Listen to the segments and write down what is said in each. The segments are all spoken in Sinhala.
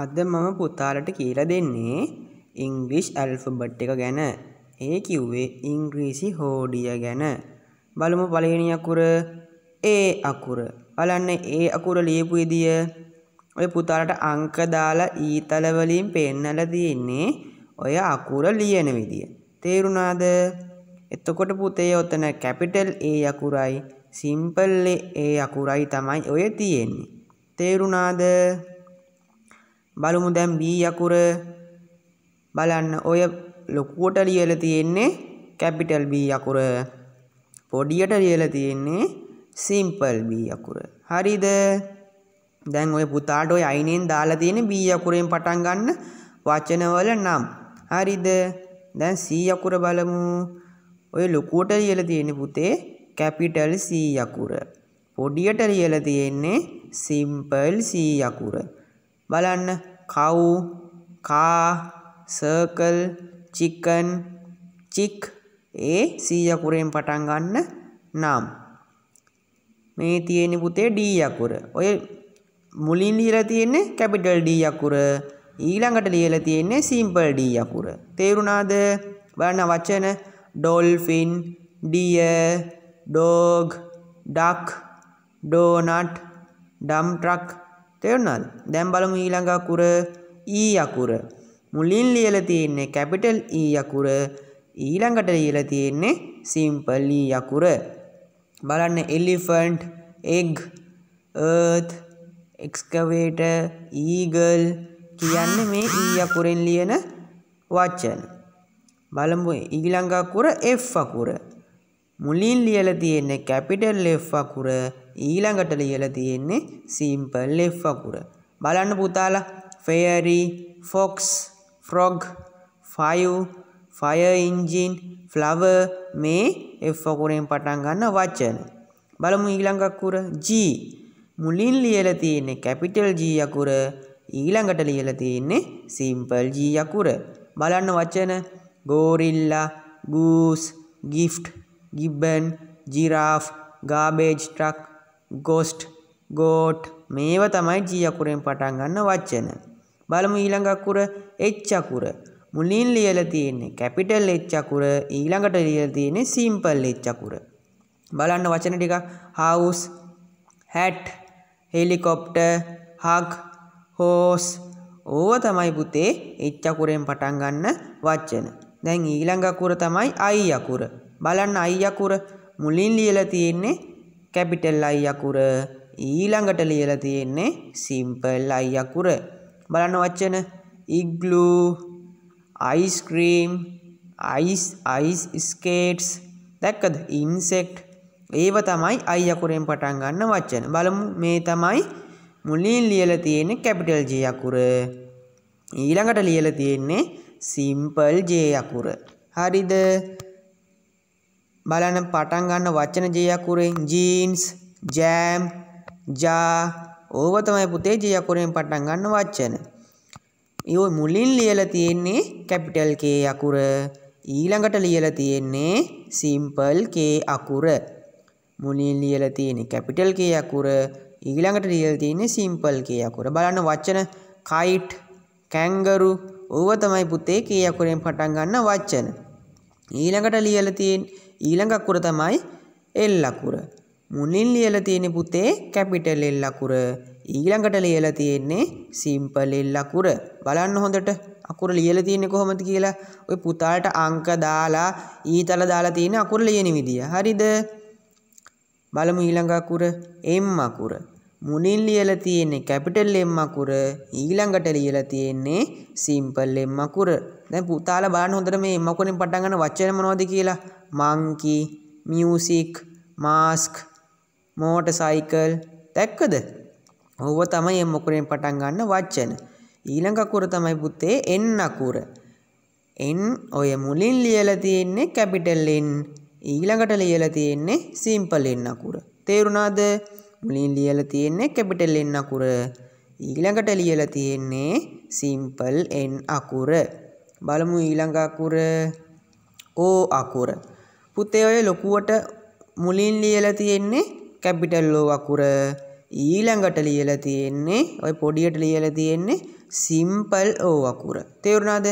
අද මම පුතාලට කියල දෙන්නේ ඉංග්‍රිෂ් ඇල්ෆබට් එක ගැන ඒ කිව්වේ ඉංග්‍රීසි හෝඩිය ගැන බලමු පලහිනි අකුර ඒ අකුර බලන්න ඒ අකුර ලියපු ඉදිය ඔය පුතාලට අංක දාලා ඊතලවලින් පෙන්නල තියෙන්නේ ඔය අකුර ලියන විදිය තේරුණාද එතකොට පුතේ ඔතන කැපිටල් ඒ අකුරයි සිම්පල්ලේ ඒ අකුරයි තමයි ඔය තියෙන්නේ තේරුණාද බලමු දැන් B යකුර බලන්න ඔය ලොකුවට ලියලා තියෙන්නේ කැපිටල් B යකුර පොඩියට ලියලා තියෙන්නේ සිම්පල් B යකුර හරිද දැන් ඔය පුතාට ඔය අයිනෙන් දාලා තියෙන B යකුරෙන් පටන් ගන්න වචනවල නම් හරිද දැන් C යකුර බලමු ඔය ලොකුවට ලියලා තියෙන පුතේ කැපිටල් C යකුර පොඩියට ලියලා තියෙන්නේ සිම්පල් C යකුර බලන්න කව් කා සර්කල් චිකන් චික් ඒ සීයකුරෙන් පටන් ගන්න නම් මේ තියෙන පුතේ D අකුර. ඔය මුලින් ලියලා තියෙන්නේ කැපිටල් D අකුර. ඊළඟට ලියලා තියෙන්නේ සිම්පල් D අකුර. තේරුණාද? බලන්න වචන dolphin, deer, dog, duck, donut, dump truck තෙරුණල් දැම් බලමු ඊළඟ අකුර ඊ e අකුර මුලින් ලියල තියෙන්නේ කැපිටල් ඊ e අකුර ඊළඟට ලියල තියෙන්නේ සිම්පල් ඊ e අකුර බලන්න elephant egg earth excavator eagle කියන්නේ මේ ඊ අකුරෙන් ලියන වචන බලමු ඊළඟ අකුර F අකුර මුලින් ලියලා තියෙන කැපිටල් F අකුර ඊළඟට ලියල තියෙන්නේ සිම්පල් F අකුර. බලන්න පුතාලා ෆෙයරි, ෆොක්ස්, ෆ්‍රොග්, ෆයු, ෆයර් එන්ජින්, ෆ්ලවර් මේ F අකුරෙන් පටන් ගන්න වචන. බලමු ඊළඟ අකුර G. මුලින් ලියල තියෙන්නේ කැපිටල් G අකුර. ඊළඟට ලියල තියෙන්නේ සිම්පල් G අකුර. බලන්න වචන gorilla, goose, gift, gibbon, giraffe, garbage truck ghost goat මේව තමයි ජී අකුරෙන් පටන් ගන්න වචන. බලමු ඊළඟ අකුර එච් අකුර. මුලින් ලියලා තියෙන්නේ කැපිටල් එච් අකුර ඊළඟට ලියලා තියෙන්නේ සිම්පල් එච් අකුර. බලන්න වචන ටික house hat helicopter hug horse ඕව තමයි පුතේ එච් අකුරෙන් පටන් ගන්න වචන. දැන් ඊළඟ අකුර තමයි අයි අකුර. බලන්න අයි අකුර මුලින් ලියලා තියෙන්නේ කැපිටල් අයි අකුර ඊළඟට ලියලා තියෙන්නේ සිම්පල් අයි අකුර බලන්න වචන igloo ice cream ice ice skates දැක්කද ඉන්සෙක්ට් ඒව තමයි අයි අකුරෙන් පටන් ගන්න වචන බලමු මේ තමයි මුලින් ලියලා තියෙන්නේ කැපිටල් J අකුර ඊළඟට ලියලා තියෙන්නේ සිම්පල් J අකුර හරිද බලන්න පටන් ගන්න වචන ජේ අකුරෙන් ජීන්ස් ජෑම් ජා ඕව තමයි පුතේ ජේ අකුරෙන් පටන් ගන්න වචන. ඊ මුලින් ලියලා තියෙන්නේ කැපිටල් K අකුර. ඊළඟට ලියලා තියෙන්නේ සිම්පල් K අකුර. මුලින් ලියලා තියෙන්නේ කැපිටල් K අකුර. ඊළඟට ලියලා තියෙන්නේ සිම්පල් K අකුර. බලන්න වචන kite, kangaroo ඕව තමයි පුතේ K අකුරෙන් පටන් ගන්න වචන. ඊළඟට ලියලා තියෙන්නේ ඊළඟ අකුර තමයි එල් අකුර. මුලින් ලියලා තියෙන පුතේ කැපිටල් එල් අකුර. ඊළඟට ලියලා තියෙන්නේ සිම්පල් එල් අකුර. බලන්න හොඳට අකුර ලියලා තියෙන්නේ කොහොමද කියලා. ওই පුතාලට අංක දාලා ඊතල දාලා තියෙන අකුර ලියන විදිය. හරිද? බලමු ඊළඟ අකුර එම් අකුර. මුලින් ලියලා තියෙන්නේ කැපිටල් එම් අකුර ඊළඟට ලියලා තියෙන්නේ සිම්පල් එම් අකුර දැන් පුතාලා බලන්න හොඳට මේ එම් අකුරෙන් පටන් ගන්න වචන මොනවද කියලා monkey music mask motorcycle දැක්කද ඔහුව තමයි එම්මකුරෙන් පටන් ගන්න වච්චන ඊළඟකුර තමයි පුත්තේ එන්නකුර එන් ඔය මුලින් ලියල තියෙන්නේ කැපිටල්ලෙන් ඊළඟට ලියල තියෙන්නේ සිම්පල් එන්නකුර තේරුණාද මුලින් ලියල තියෙන්නේ කැපිටල් එන්නකුර ඊළඟට ලියල තියෙන්නේ සිම්පල් එන් අකුර බලමු ඊළඟ අකුර ඕ අකුර පුතේ ඔය ලොකුවට මුලින් ලියලා තියෙන්නේ කැපිටල් ලෝ වකුර ඊළඟට ලියලා තියෙන්නේ ඔය පොඩියට ලියලා තියෙන්නේ සිම්පල් ඕ වකුර තේරුණාද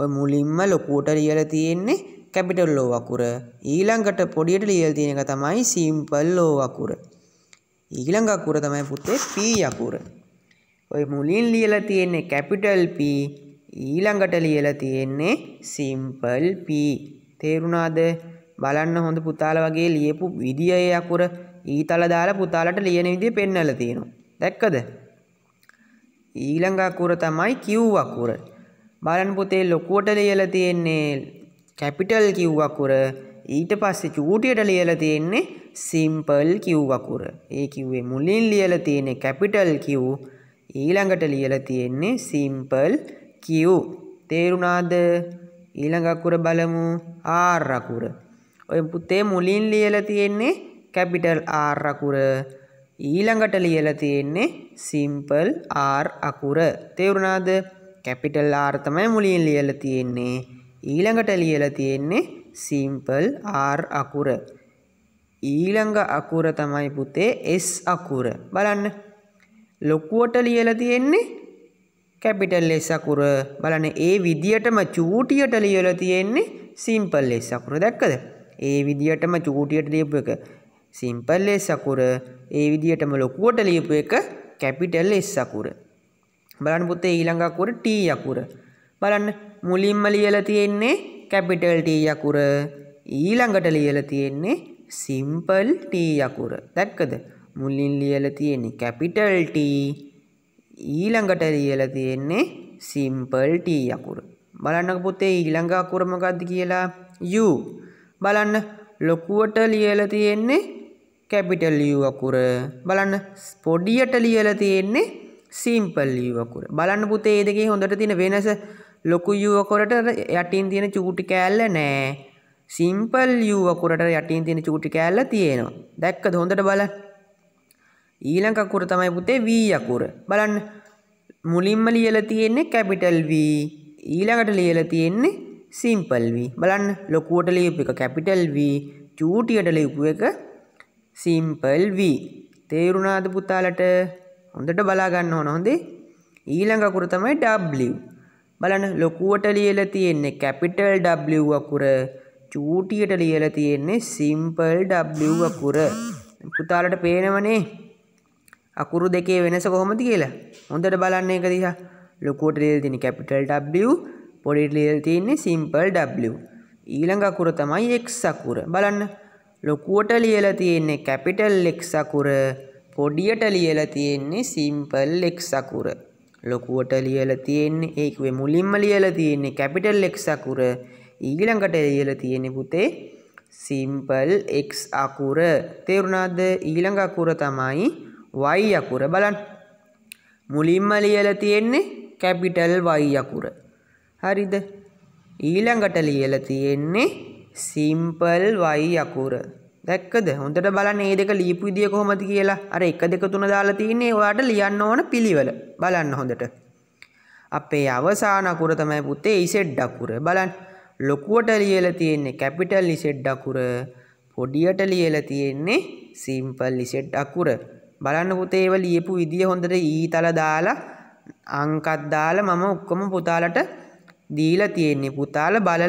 ඔය මුලින්ම ලොකුවට ලියලා තියෙන්නේ කැපිටල් ලෝ වකුර ඊළඟට පොඩියට ලියලා තියෙන එක තමයි සිම්පල් ලෝ වකුර ඊළඟ අකුර තමයි පුතේ P අකුර. ඔය මුලින් ලියලා තියෙන්නේ කැපිටල් P ඊළඟට ලියලා තියෙන්නේ සිම්පල් P. තේරුණාද? බලන්න හොඳ පුතාල වගේ ලියපු විදියේ අකුර ඊතල දාලා පුතාලට ලියන විදිය පෙන්වලා තියෙනවා. දැක්කද? ඊළඟ අකුර තමයි Q අකුර. බලන්න පුතේ ලොකුවට ලියලා තියෙන්නේ කැපිටල් Q අකුර. ඊට පස්සේ චූටියට ලියලා තියෙන්නේ සිම්පල් Q අකුර. ඒ කිව්වේ මුලින් ලියලා තියෙන්නේ කැපිටල් Q. ඊළඟට ලියලා තියෙන්නේ සිම්පල් Q. තේරුණාද? ඊළඟ අකුර බලමු R අකුර. ඔය පුතේ මුලින් ලියලා තියෙන්නේ කැපිටල් R අකුර ඊළඟට ලියලා තියෙන්නේ සිම්පල් R අකුර තේරුණාද කැපිටල් R තමයි මුලින් ලියලා තියෙන්නේ ඊළඟට ලියලා තියෙන්නේ සිම්පල් R අකුර ඊළඟ අකුර තමයි පුතේ S අකුර බලන්න ලොකුවට ලියලා තියෙන්නේ කැපිටල් S අකුර බලන්න ඒ විදියටම චූටියට ලියලා තියෙන්නේ සිම්පල් S අකුර දැක්කද ඒ විදිහටම චූටියට ලියපු එක සිම්පල් S අකුර ඒ විදිහටම ලොකුවට ලියපු එක කැපිටල් S අකුර බලන්න පුතේ ඊළඟ අකුර T අකුර බලන්න මුලින්ම ලියලා තියෙන්නේ කැපිටල් T අකුර ඊළඟට ලියලා තියෙන්නේ සිම්පල් T අකුර දැක්කද මුලින් ලියලා තියෙන්නේ කැපිටල් T ඊළඟට ලියලා තියෙන්නේ සිම්පල් T අකුර බලන්නක පුතේ ඊළඟ අකුර මොකද්ද කියලා U බලන්න ලොකුවට ලියලා තියෙන්නේ කැපිටල් U අකුර. බලන්න පොඩියට ලියලා තියෙන්නේ සිම්පල් U අකුර. බලන්න පුතේ මේ දෙකේ හොඳට තියෙන වෙනස ලොකු U අකුරට යටින් තියෙන චූටි කෑල්ල නෑ. සිම්පල් U අකුරට යටින් තියෙන චූටි කෑල්ල තියෙනවා. දැක්කද හොඳට බලන්න. ඊළඟ අකුර තමයි පුතේ V අකුර. බලන්න මුලින්ම ලියලා තියෙන්නේ කැපිටල් V. ඊළඟට ලියලා තියෙන්නේ සිම්පල් V බලන්න ලොකුවට ලියපු එක කැපිටල් V චූටියට ලියපු එක සිම්පල් V තේරුණාද පුතාලට හොඳට බලා ගන්න ඕන හොඳේ ඊළඟ අකුර තමයි W බලන්න ලොකුවට ලියලා තියෙන්නේ කැපිටල් W අකුර චූටියට ලියලා තියෙන්නේ සිම්පල් W අකුර පුතාලට පේනවනේ අකුරු දෙකේ වෙනස කොහොමද කියලා හොඳට බලන්න ඒක දිහා ලොකුවට ලියලා තියෙන්නේ කැපිටල් W පොඩිට ලියල් තියන්නේ සිම්පල් W ඊළඟ අකුර තමයි X අකුර බලන්න ලොකුවට ලියලා තියෙන්නේ කැපිටල් X අකුර පොඩියට ලියලා තියෙන්නේ සිම්පල් X අකුර ලොකුවට ලියලා තියෙන්නේ ඒකුවේ මුලින්ම ලියලා තියෙන්නේ කැපිටල් X අකුර ඊළඟට ලියලා තියෙන්නේ පුතේ සිම්පල් X අකුර තේරුණාද ඊළඟ අකුර තමයි Y අකුර බලන්න මුලින්ම ලියලා තියෙන්නේ කැපිටල් Y අකුර හරිද ඊළඟට ලියල තියෙන්නේ සිම්පල් වයි අකුර දැක්කද හොඳට බලන්න ඒ දෙක ලියපු විදිය කොහොමද කියලා අර එක දෙක තුන දාලා තියෙන්නේ ඔයාට ලියන්න ඕන පිළිවෙල බලන්න හොඳට අපේ අවසාන අකුර තමයි පුතේ ඉසෙඩ් අකුර බලන්න ලොකුවට ලියලා තියෙන්නේ කැපිටල් ඉසෙඩ් අකුර පොඩියට ලියලා තියෙන්නේ සිම්පල් ඉසෙඩ් අකුර බලන්න පුතේ ඒව ලියපු විදිය හොඳට ඊ තල දාලා අංකත් දාලා මම ඔක්කොම පුතාලට දීලා තියෙන්නේ පුතාල බලල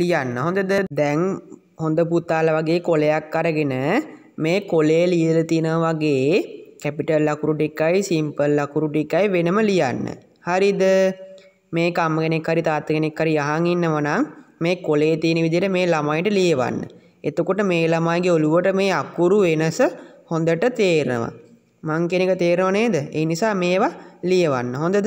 ලියන්න හොඳද දැන් හොඳ පුතාල වගේ කොලයක් අරගෙන මේ කොලේ ලියල තින වගේ කැපිටල් ලකුරු ටිකයි සිම්පල් ලකුරු ටිකයි වෙනම ලියන්න හරිද මේ කම්මගෙනෙක් හරි තාත්තගෙනෙක් හරි යහන් ඉන්නවනම් මේ කොලේ තියෙන විදිහට මේ ළමයිට ලියවන්න එතකොට මේ ළමයිගේ ඔළුවට මේ අකුරු වෙනස හොඳට තේරෙනවා මං කෙනෙක් තේරෙව නේද ඒ නිසා මේවා ලියවන්න හොඳද